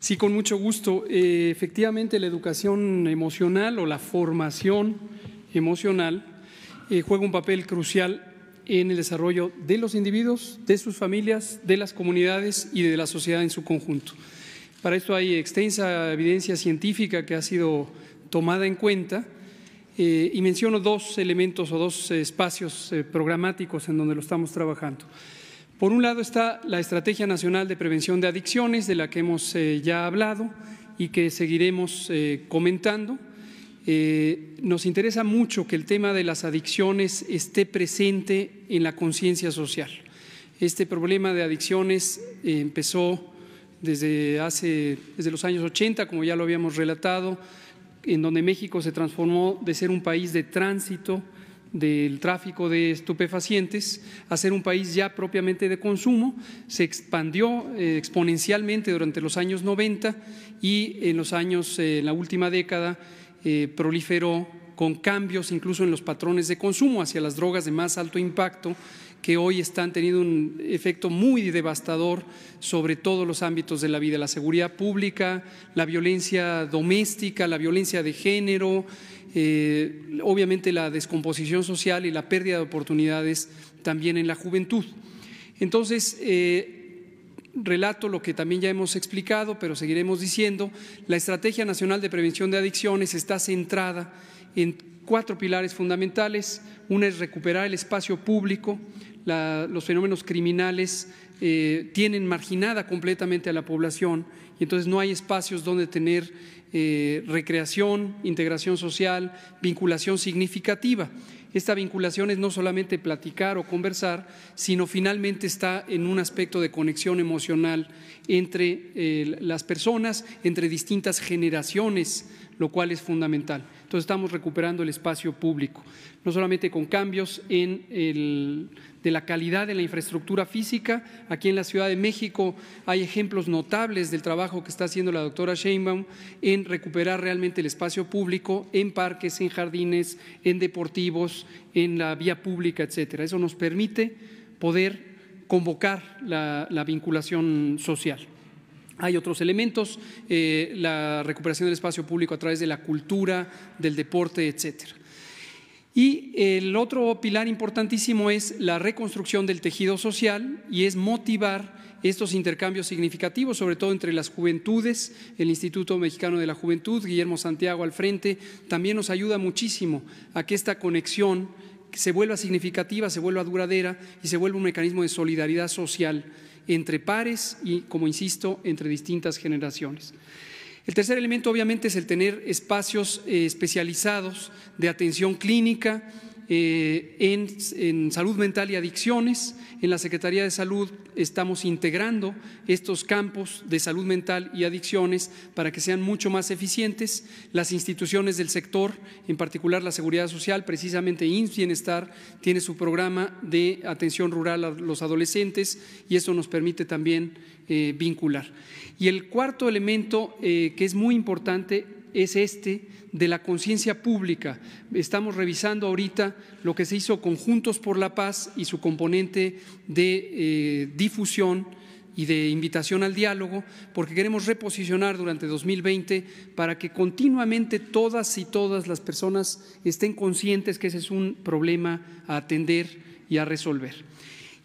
Sí, con mucho gusto. Eh, efectivamente, la educación emocional o la formación emocional eh, juega un papel crucial en el desarrollo de los individuos, de sus familias, de las comunidades y de la sociedad en su conjunto. Para esto hay extensa evidencia científica que ha sido tomada en cuenta eh, y menciono dos elementos o dos espacios programáticos en donde lo estamos trabajando. Por un lado está la Estrategia Nacional de Prevención de Adicciones, de la que hemos eh, ya hablado y que seguiremos eh, comentando. Eh, nos interesa mucho que el tema de las adicciones esté presente en la conciencia social. Este problema de adicciones empezó desde, hace, desde los años 80, como ya lo habíamos relatado, en donde México se transformó de ser un país de tránsito del tráfico de estupefacientes a ser un país ya propiamente de consumo. Se expandió eh, exponencialmente durante los años 90 y en los años, eh, en la última década, eh, proliferó con cambios incluso en los patrones de consumo hacia las drogas de más alto impacto que hoy están teniendo un efecto muy devastador sobre todos los ámbitos de la vida, la seguridad pública, la violencia doméstica, la violencia de género, eh, obviamente la descomposición social y la pérdida de oportunidades también en la juventud. Entonces, eh, relato lo que también ya hemos explicado, pero seguiremos diciendo, la Estrategia Nacional de Prevención de Adicciones está centrada en cuatro pilares fundamentales una es recuperar el espacio público. los fenómenos criminales eh, tienen marginada completamente a la población y entonces no hay espacios donde tener eh, recreación, integración social, vinculación significativa. Esta vinculación es no solamente platicar o conversar, sino finalmente está en un aspecto de conexión emocional entre eh, las personas, entre distintas generaciones, lo cual es fundamental. Entonces estamos recuperando el espacio público, no solamente con cambios en de la calidad de la infraestructura física. Aquí en la Ciudad de México hay ejemplos notables del trabajo que está haciendo la doctora Sheinbaum en recuperar realmente el espacio público en parques, en jardines, en deportivos, en la vía pública, etcétera. Eso nos permite poder convocar la, vinculación social. Hay otros elementos, eh, la recuperación del espacio público a través de la cultura, del deporte, etcétera. Y el otro pilar importantísimo es la reconstrucción del tejido social y es motivar estos intercambios significativos, sobre todo entre las juventudes, el Instituto Mexicano de la Juventud, Guillermo Santiago al frente, también nos ayuda muchísimo a que esta conexión se vuelva significativa, se vuelva duradera y se vuelva un mecanismo de solidaridad social entre pares y, como insisto, entre distintas generaciones. El tercer elemento obviamente es el tener espacios eh, especializados de atención clínica, eh, en, salud mental y adicciones. En la Secretaría de Salud estamos integrando estos campos de salud mental y adicciones para que sean mucho más eficientes. Las instituciones del sector, en particular la Seguridad Social, precisamente INS Bienestar, tiene su programa de atención rural a los adolescentes y eso nos permite también eh, vincular. Y el cuarto elemento eh, que es muy importante es este de la conciencia pública. Estamos revisando ahorita lo que se hizo con Juntos por la Paz y su componente de eh, difusión y de invitación al diálogo, porque queremos reposicionar durante 2020 para que continuamente todas y todas las personas estén conscientes que ese es un problema a atender y a resolver.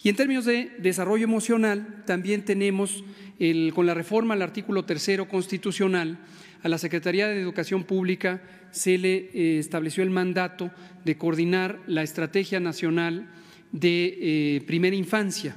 Y en términos de desarrollo emocional, también tenemos con la reforma al artículo tercero constitucional, a la Secretaría de Educación Pública se le eh, estableció el mandato de coordinar la Estrategia Nacional de eh, Primera Infancia.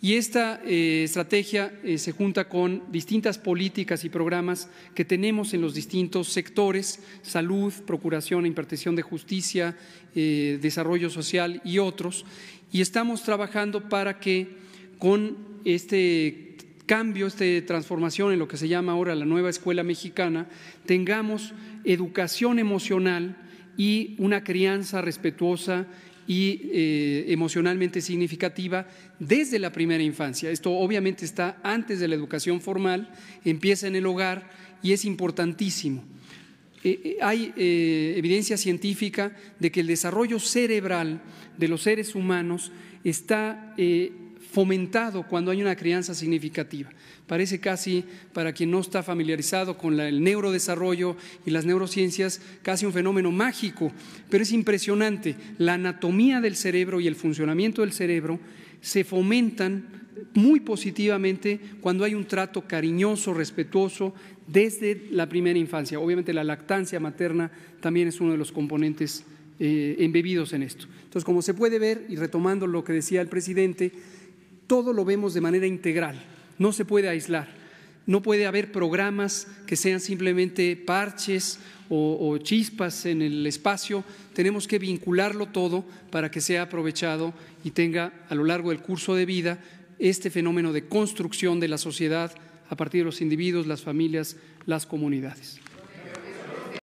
Y esta eh, estrategia se junta con distintas políticas y programas que tenemos en los distintos sectores, salud, procuración e impartición de justicia, desarrollo social y otros. Y estamos trabajando para que con este cambio, esta transformación en lo que se llama ahora la nueva escuela mexicana, tengamos educación emocional y una crianza respetuosa y eh, emocionalmente significativa desde la primera infancia. Esto obviamente está antes de la educación formal, empieza en el hogar y es importantísimo. Eh, eh, hay evidencia científica de que el desarrollo cerebral de los seres humanos está fomentado cuando hay una crianza significativa. Parece casi, para quien no está familiarizado con el neurodesarrollo y las neurociencias, casi un fenómeno mágico, pero es impresionante. La anatomía del cerebro y el funcionamiento del cerebro se fomentan muy positivamente cuando hay un trato cariñoso, respetuoso, desde la primera infancia. Obviamente la lactancia materna también es uno de los componentes eh, embebidos en esto. Entonces, como se puede ver, y retomando lo que decía el presidente, todo lo vemos de manera integral, no se puede aislar, no puede haber programas que sean simplemente parches o, chispas en el espacio, tenemos que vincularlo todo para que sea aprovechado y tenga a lo largo del curso de vida este fenómeno de construcción de la sociedad a partir de los individuos, las familias, las comunidades.